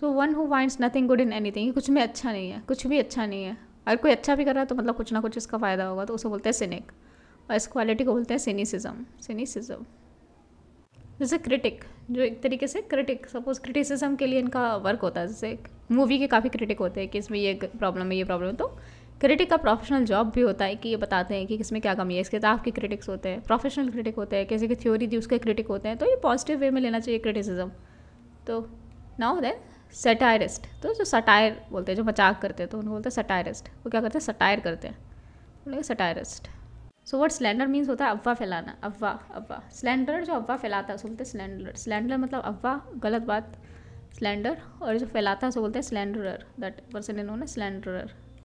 so one who winds nothing good in anything कुछ में अच्छा नहीं है कुछ भी अच्छा नहीं है अगर कोई अच्छा भी कर रहा है तो मतलब कुछ ना कुछ इसका फ़ायदा होगा तो उसे बोलते हैं सिनिक और इस क्वालिटी को बोलते हैं सिनिसिज्म सिनिसिज्म जैसे क्रिटिक जो एक तरीके से क्रिटिक सपोज क्रिटिसिज्म के लिए इनका वर्क होता है जैसे मूवी के काफ़ी क्रिटिक होते हैं कि इसमें ये प्रॉब्लम है ये प्रॉब्लम है तो क्रिटिक का प्रोफेशनल जॉब भी होता है कि ये बताते हैं कि किसमें क्या कमी है इस किताब के क्रिटिक्स होते हैं प्रोफेशनल क्रिटिक होते हैं किसी की थ्योरी दी उसके क्रिटिक होते हैं तो ये पॉजिटिव वे में लेना चाहिए क्रिटिसिज्म तो नाउ देन सटायरिस्ट तो जो सटायर बोलते हैं जो मचाक करते हैं तो उनको बोलते हैं सटायरिस्ट वो क्या करते हैं सटायर करते हैं बोलेंगे satirist so word slander means होता है अफवाह फैलाना अफवाह अफवाह स्लेंडर जो अफवाह फैलाता है उसको बोलते हैं स्लेंडर स्लेंडर मतलब अफवाह गलत बात स्लेंडर और जो फैलाता है उसको बोलते हैं स्लेंडर दैट पर्सन इन्होंने स्लेंडर